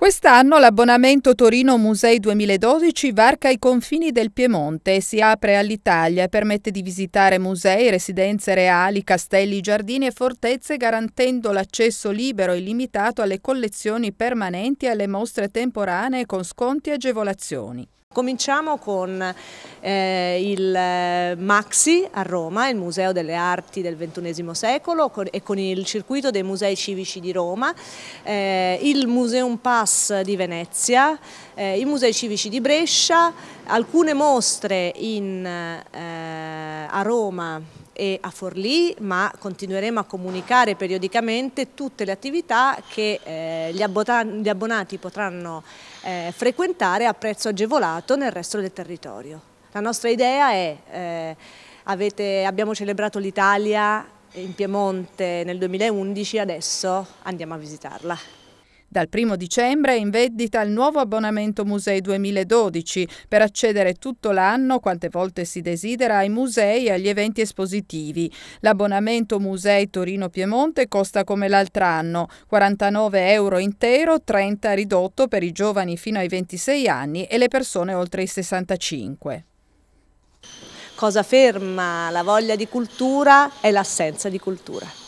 Quest'anno l'abbonamento Torino Musei 2012 varca i confini del Piemonte e si apre all'Italia e permette di visitare musei, residenze reali, castelli, giardini e fortezze garantendo l'accesso libero e limitato alle collezioni permanenti e alle mostre temporanee con sconti e agevolazioni. Cominciamo con eh, il eh, Maxi a Roma, il Museo delle Arti del XXI secolo e con il circuito dei musei civici di Roma, eh, il Museum Pass di Venezia, eh, i musei civici di Brescia, alcune mostre in, eh, a Roma e a Forlì, ma continueremo a comunicare periodicamente tutte le attività che eh, gli, abbonati, potranno eh, frequentare a prezzo agevolato nel resto del territorio. La nostra idea è, eh, avete, abbiamo celebrato l'Italia in Piemonte nel 2011, adesso andiamo a visitarla. Dal 1 dicembre è in vendita il nuovo abbonamento Musei 2012 per accedere tutto l'anno, quante volte si desidera, ai musei e agli eventi espositivi. L'abbonamento Musei Torino-Piemonte costa come l'altro anno, 49 euro intero, 30 ridotto per i giovani fino ai 26 anni e le persone oltre i 65 cosa ferma la voglia di cultura è l'assenza di cultura.